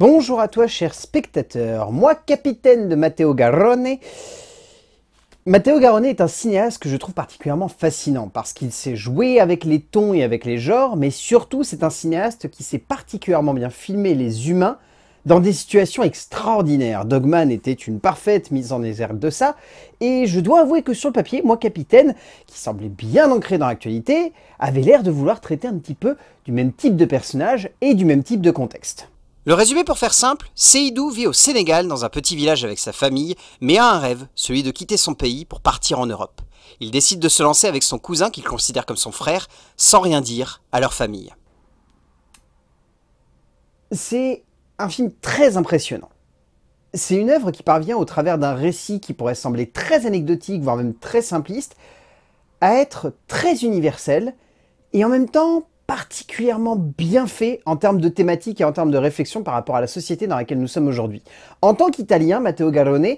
Bonjour à toi, cher spectateur. Moi, capitaine de Matteo Garrone. Matteo Garrone est un cinéaste que je trouve particulièrement fascinant parce qu'il sait jouer avec les tons et avec les genres, mais surtout, c'est un cinéaste qui sait particulièrement bien filmer les humains dans des situations extraordinaires. Dogman était une parfaite mise en exergue de ça, et je dois avouer que sur le papier, moi capitaine, qui semblait bien ancré dans l'actualité, avait l'air de vouloir traiter un petit peu du même type de personnage et du même type de contexte. Le résumé pour faire simple, Seydou vit au Sénégal dans un petit village avec sa famille, mais a un rêve, celui de quitter son pays pour partir en Europe. Il décide de se lancer avec son cousin qu'il considère comme son frère, sans rien dire à leur famille. C'est un film très impressionnant. C'est une œuvre qui parvient au travers d'un récit qui pourrait sembler très anecdotique, voire même très simpliste, à être très universel, et en même temps particulièrement bien fait en termes de thématique et en termes de réflexion par rapport à la société dans laquelle nous sommes aujourd'hui. En tant qu'Italien, Matteo Garrone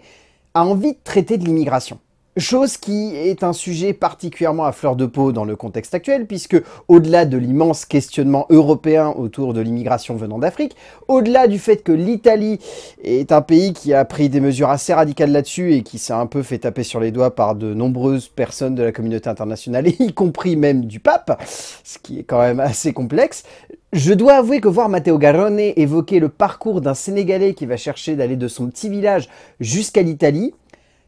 a envie de traiter de l'immigration. Chose qui est un sujet particulièrement à fleur de peau dans le contexte actuel, puisque au-delà de l'immense questionnement européen autour de l'immigration venant d'Afrique, au-delà du fait que l'Italie est un pays qui a pris des mesures assez radicales là-dessus et qui s'est un peu fait taper sur les doigts par de nombreuses personnes de la communauté internationale, y compris même du pape, ce qui est quand même assez complexe, je dois avouer que voir Matteo Garrone évoquer le parcours d'un Sénégalais qui va chercher d'aller de son petit village jusqu'à l'Italie,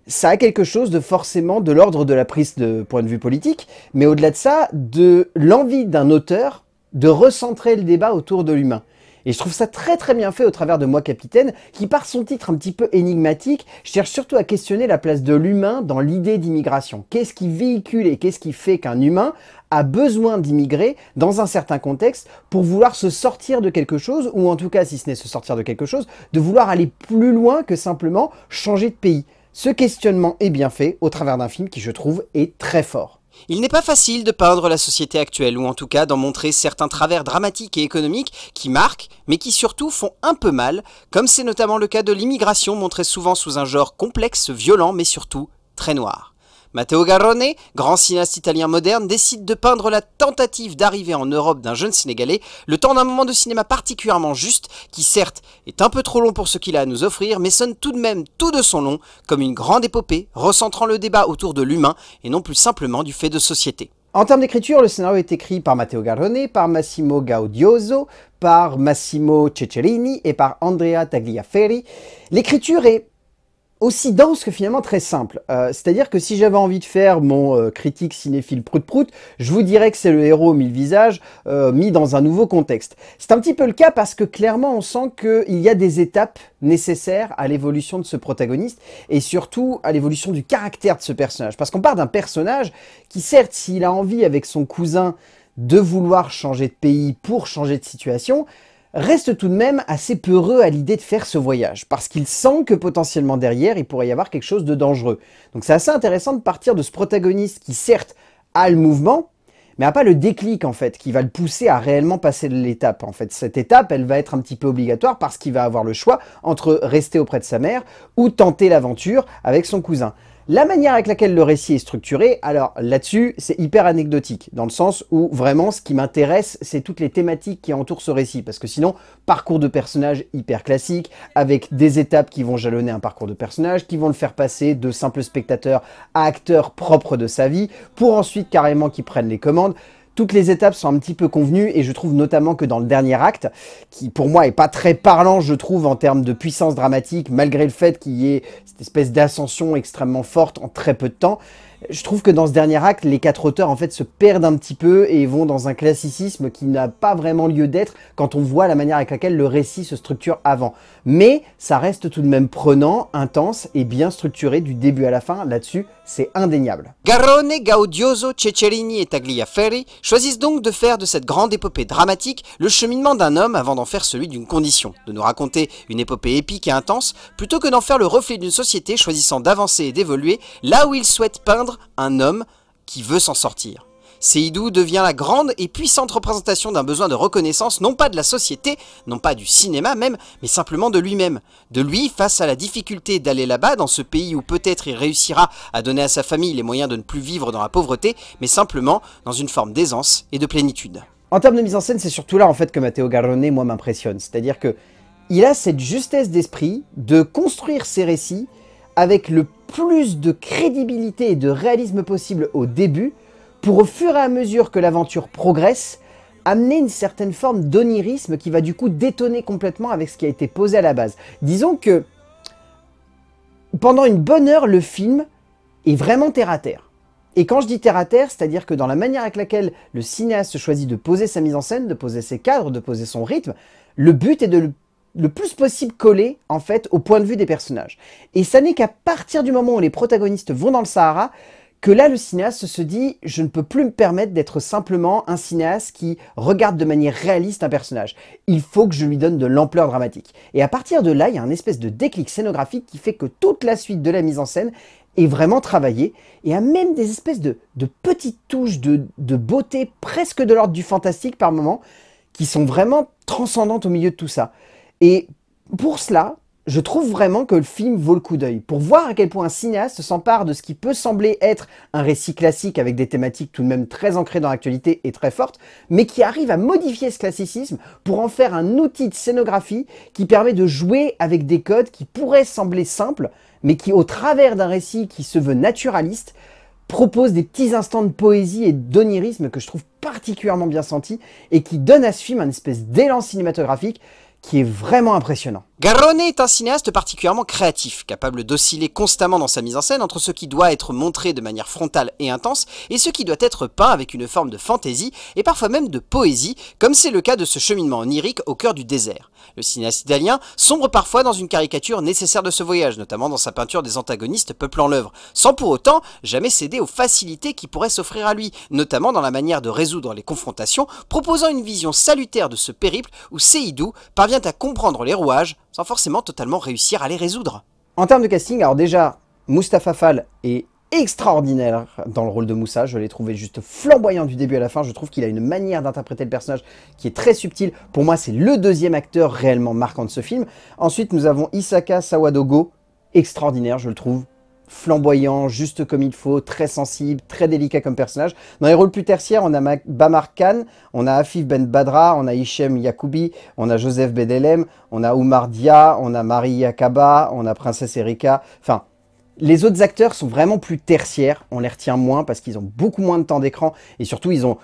ça a quelque chose de forcément de l'ordre de la prise de point de vue politique, mais au-delà de ça, de l'envie d'un auteur de recentrer le débat autour de l'humain. Et je trouve ça très très bien fait au travers de Moi Capitaine, qui par son titre un petit peu énigmatique, cherche surtout à questionner la place de l'humain dans l'idée d'immigration. Qu'est-ce qui véhicule et qu'est-ce qui fait qu'un humain a besoin d'immigrer dans un certain contexte pour vouloir se sortir de quelque chose, ou en tout cas, si ce n'est se sortir de quelque chose, de vouloir aller plus loin que simplement changer de pays. Ce questionnement est bien fait au travers d'un film qui, je trouve, est très fort. Il n'est pas facile de peindre la société actuelle, ou en tout cas d'en montrer certains travers dramatiques et économiques qui marquent, mais qui surtout font un peu mal, comme c'est notamment le cas de l'immigration montrée souvent sous un genre complexe, violent, mais surtout très noir. Matteo Garrone, grand cinéaste italien moderne, décide de peindre la tentative d'arriver en Europe d'un jeune Sénégalais, le temps d'un moment de cinéma particulièrement juste, qui certes est un peu trop long pour ce qu'il a à nous offrir, mais sonne tout de même tout de son long comme une grande épopée, recentrant le débat autour de l'humain et non plus simplement du fait de société. En termes d'écriture, le scénario est écrit par Matteo Garrone, par Massimo Gaudioso, par Massimo Ceccherini et par Andrea Tagliaferri. L'écriture est aussi dense que finalement très simple. Euh, c'est-à-dire que si j'avais envie de faire mon euh, critique cinéphile prout-prout, je vous dirais que c'est le héros mille visages euh, mis dans un nouveau contexte. C'est un petit peu le cas parce que clairement on sent qu'il y a des étapes nécessaires à l'évolution de ce protagoniste et surtout à l'évolution du caractère de ce personnage. Parce qu'on part d'un personnage qui certes s'il a envie avec son cousin de vouloir changer de pays pour changer de situation, reste tout de même assez peureux à l'idée de faire ce voyage, parce qu'il sent que potentiellement derrière, il pourrait y avoir quelque chose de dangereux. Donc c'est assez intéressant de partir de ce protagoniste qui certes a le mouvement, mais a pas le déclic en fait, qui va le pousser à réellement passer l'étape. En fait, cette étape, elle va être un petit peu obligatoire parce qu'il va avoir le choix entre rester auprès de sa mère ou tenter l'aventure avec son cousin. La manière avec laquelle le récit est structuré, alors là-dessus, c'est hyper anecdotique, dans le sens où vraiment ce qui m'intéresse, c'est toutes les thématiques qui entourent ce récit, parce que sinon, parcours de personnage hyper classique, avec des étapes qui vont jalonner un parcours de personnage, qui vont le faire passer de simple spectateur à acteur propre de sa vie, pour ensuite carrément qu'il prenne les commandes. Toutes les étapes sont un petit peu convenues et je trouve notamment que dans le dernier acte, qui pour moi est pas très parlant, je trouve, en termes de puissance dramatique, malgré le fait qu'il y ait cette espèce d'ascension extrêmement forte en très peu de temps, je trouve que dans ce dernier acte, les quatre auteurs en fait se perdent un petit peu et vont dans un classicisme qui n'a pas vraiment lieu d'être quand on voit la manière avec laquelle le récit se structure avant. Mais ça reste tout de même prenant, intense et bien structuré du début à la fin. Là-dessus, c'est indéniable. Garone, Gaudioso, Ceccherini et Tagliaferri choisissent donc de faire de cette grande épopée dramatique le cheminement d'un homme avant d'en faire celui d'une condition, de nous raconter une épopée épique et intense plutôt que d'en faire le reflet d'une société choisissant d'avancer et d'évoluer là où il souhaite peindre un homme qui veut s'en sortir. Seydou devient la grande et puissante représentation d'un besoin de reconnaissance, non pas de la société, non pas du cinéma même, mais simplement de lui-même. De lui face à la difficulté d'aller là-bas, dans ce pays où peut-être il réussira à donner à sa famille les moyens de ne plus vivre dans la pauvreté, mais simplement dans une forme d'aisance et de plénitude. En termes de mise en scène, c'est surtout là en fait que Matteo Garrone, moi, m'impressionne. C'est-à-dire que il a cette justesse d'esprit de construire ses récits avec le plus de crédibilité et de réalisme possible au début, pour au fur et à mesure que l'aventure progresse, amener une certaine forme d'onirisme qui va du coup détonner complètement avec ce qui a été posé à la base. Disons que pendant une bonne heure, le film est vraiment terre à terre. Et quand je dis terre à terre, c'est-à-dire que dans la manière avec laquelle le cinéaste choisit de poser sa mise en scène, de poser ses cadres, de poser son rythme, le but est de le le plus possible collé en fait au point de vue des personnages. Et ça n'est qu'à partir du moment où les protagonistes vont dans le Sahara que là le cinéaste se dit je ne peux plus me permettre d'être simplement un cinéaste qui regarde de manière réaliste un personnage. Il faut que je lui donne de l'ampleur dramatique. Et à partir de là, il y a un espèce de déclic scénographique qui fait que toute la suite de la mise en scène est vraiment travaillée et a même des espèces de, petites touches de, de beauté presque de l'ordre du fantastique par moment qui sont vraiment transcendantes au milieu de tout ça. Et pour cela, je trouve vraiment que le film vaut le coup d'œil. Pour voir à quel point un cinéaste s'empare de ce qui peut sembler être un récit classique avec des thématiques tout de même très ancrées dans l'actualité et très fortes, mais qui arrive à modifier ce classicisme pour en faire un outil de scénographie qui permet de jouer avec des codes qui pourraient sembler simples, mais qui au travers d'un récit qui se veut naturaliste, propose des petits instants de poésie et d'onirisme que je trouve particulièrement bien sentis et qui donne à ce film un espèce d'élan cinématographique qui est vraiment impressionnant. Garrone est un cinéaste particulièrement créatif, capable d'osciller constamment dans sa mise en scène entre ce qui doit être montré de manière frontale et intense et ce qui doit être peint avec une forme de fantaisie et parfois même de poésie, comme c'est le cas de ce cheminement onirique au cœur du désert. Le cinéaste italien sombre parfois dans une caricature nécessaire de ce voyage, notamment dans sa peinture des antagonistes peuplant l'œuvre, sans pour autant jamais céder aux facilités qui pourraient s'offrir à lui, notamment dans la manière de résoudre les confrontations, proposant une vision salutaire de ce périple où Seidou parvient à comprendre les rouages sans forcément totalement réussir à les résoudre. En termes de casting, alors déjà, Mustapha Fall est extraordinaire dans le rôle de Moussa. Je l'ai trouvé juste flamboyant du début à la fin. Je trouve qu'il a une manière d'interpréter le personnage qui est très subtile. Pour moi, c'est le deuxième acteur réellement marquant de ce film. Ensuite, nous avons Isaka Sawadogo, extraordinaire, je le trouve flamboyant, juste comme il faut, très sensible, très délicat comme personnage. Dans les rôles plus tertiaires, on a Bamar Khan, on a Afif Ben Badra, on a Hichem Yacoubi, on a Joseph Bedelem, on a Oumar Dia, on a Marie Yakaba, on a Princesse Erika. Enfin, les autres acteurs sont vraiment plus tertiaires, on les retient moins parce qu'ils ont beaucoup moins de temps d'écran et surtout ils ont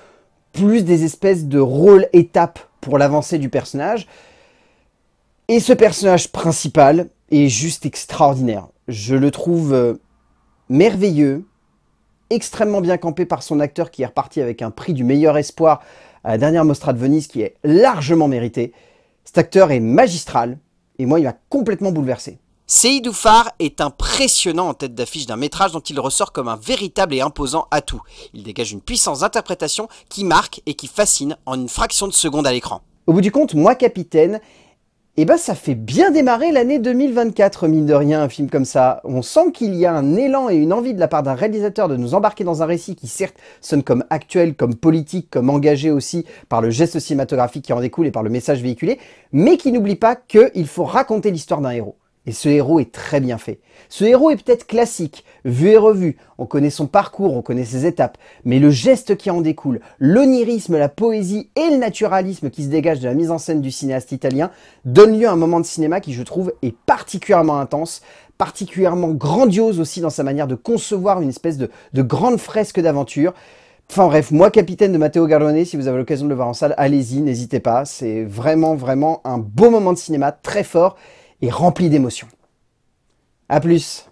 plus des espèces de rôles étapes pour l'avancée du personnage. Et ce personnage principal est juste extraordinaire. Je le trouve euh, merveilleux, extrêmement bien campé par son acteur qui est reparti avec un prix du meilleur espoir à la dernière Mostra de Venise qui est largement mérité. Cet acteur est magistral et moi il m'a complètement bouleversé. Seydou est impressionnant en tête d'affiche d'un métrage dont il ressort comme un véritable et imposant atout. Il dégage une puissance d'interprétation qui marque et qui fascine en une fraction de seconde à l'écran. Au bout du compte, Moi Capitaine eh ben ça fait bien démarrer l'année 2024, mine de rien, un film comme ça. On sent qu'il y a un élan et une envie de la part d'un réalisateur de nous embarquer dans un récit qui certes sonne comme actuel, comme politique, comme engagé aussi par le geste cinématographique qui en découle et par le message véhiculé, mais qui n'oublie pas qu'il faut raconter l'histoire d'un héros. Et ce héros est très bien fait. Ce héros est peut-être classique, vu et revu, on connaît son parcours, on connaît ses étapes, mais le geste qui en découle, l'onirisme, la poésie et le naturalisme qui se dégagent de la mise en scène du cinéaste italien donnent lieu à un moment de cinéma qui, je trouve, est particulièrement intense, particulièrement grandiose aussi dans sa manière de concevoir une espèce de, grande fresque d'aventure. Enfin bref, moi, capitaine de Matteo Garrone, si vous avez l'occasion de le voir en salle, allez-y, n'hésitez pas. C'est vraiment, vraiment un beau moment de cinéma, très fort, et rempli d'émotions. A plus